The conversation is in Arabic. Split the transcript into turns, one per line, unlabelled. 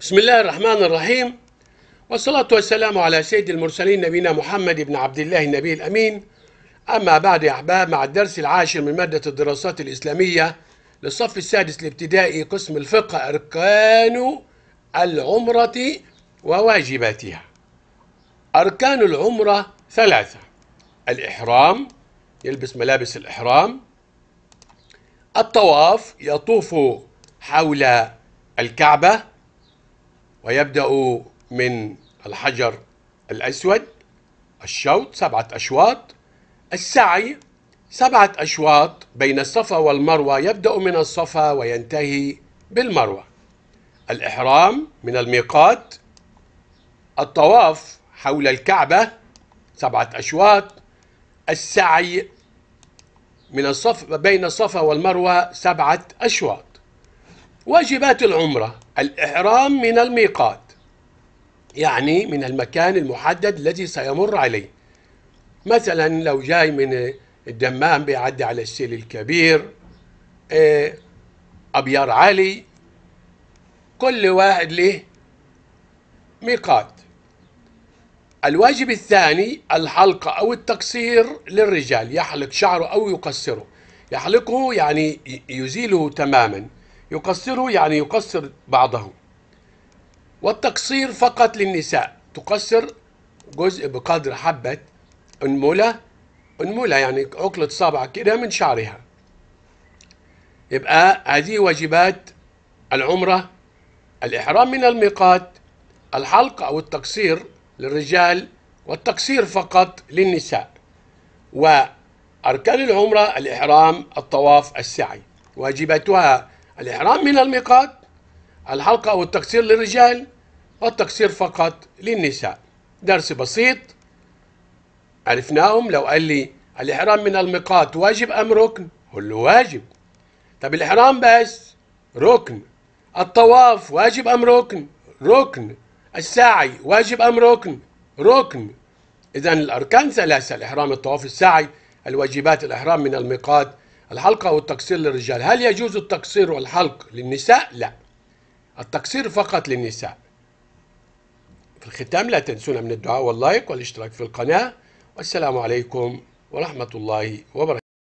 بسم الله الرحمن الرحيم والصلاة والسلام على سيد المرسلين نبينا محمد بن عبد الله النبي الأمين أما بعد يا أحباب مع الدرس العاشر من مادة الدراسات الإسلامية للصف السادس الابتدائي قسم الفقه أركان العمرة وواجباتها أركان العمرة ثلاثة الإحرام يلبس ملابس الإحرام الطواف يطوف حول الكعبة ويبدأ من الحجر الأسود الشوط سبعة أشواط السعي سبعة أشواط بين الصفا والمروة يبدأ من الصفا وينتهي بالمروة الإحرام من الميقات الطواف حول الكعبة سبعة أشواط السعي من الصف بين الصفا والمروة سبعة أشواط واجبات العمرة الإحرام من الميقات يعني من المكان المحدد الذي سيمر عليه مثلا لو جاي من الدمام بيعدي على السيل الكبير آه، أبيار علي كل واحد له ميقات الواجب الثاني الحلقة أو التقصير للرجال يحلق شعره أو يقصره يحلقه يعني يزيله تماما يقصروا يعني يقصر بعضه والتقصير فقط للنساء تقصر جزء بقدر حبة أنملة أنملة يعني عقلة صابعة كده من شعرها يبقى هذه واجبات العمرة الإحرام من الميقات الحلق أو التقصير للرجال والتقصير فقط للنساء وأركان العمرة الإحرام الطواف السعي واجباتها الإحرام من الميقات الحلقة أو التقصير للرجال والتقصير فقط للنساء درس بسيط عرفناهم لو قال لي الإحرام من الميقات واجب أم ركن قل له واجب طب الإحرام بس ركن الطواف واجب أم ركن ركن السعي واجب أم ركن ركن إذا الأركان ثلاثة الإحرام الطواف السعي الواجبات الإحرام من الميقات الحلقة أو التقصير للرجال هل يجوز التقصير والحلق للنساء؟ لا التقصير فقط للنساء في الختام لا تنسونا من الدعاء واللايك والاشتراك في القناة والسلام عليكم ورحمة الله وبركاته